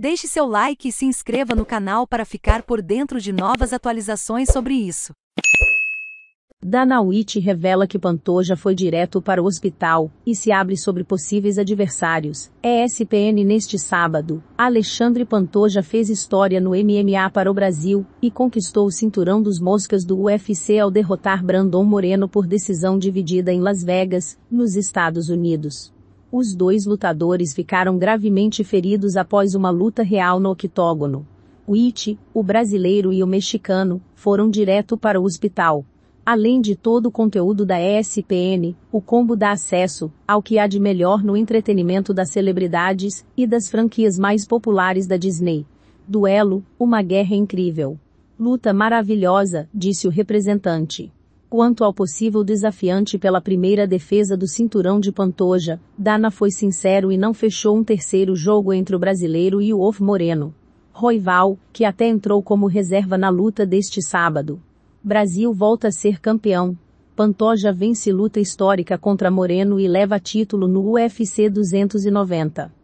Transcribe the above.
Deixe seu like e se inscreva no canal para ficar por dentro de novas atualizações sobre isso. Danawit revela que Pantoja foi direto para o hospital e se abre sobre possíveis adversários. ESPN neste sábado, Alexandre Pantoja fez história no MMA para o Brasil e conquistou o cinturão dos moscas do UFC ao derrotar Brandon Moreno por decisão dividida em Las Vegas, nos Estados Unidos. Os dois lutadores ficaram gravemente feridos após uma luta real no octógono. O Iti, o brasileiro e o mexicano, foram direto para o hospital. Além de todo o conteúdo da ESPN, o combo dá acesso ao que há de melhor no entretenimento das celebridades e das franquias mais populares da Disney. Duelo, uma guerra incrível. Luta maravilhosa, disse o representante. Quanto ao possível desafiante pela primeira defesa do cinturão de Pantoja, Dana foi sincero e não fechou um terceiro jogo entre o brasileiro e o Of Moreno. Roival, que até entrou como reserva na luta deste sábado. Brasil volta a ser campeão. Pantoja vence luta histórica contra Moreno e leva título no UFC 290.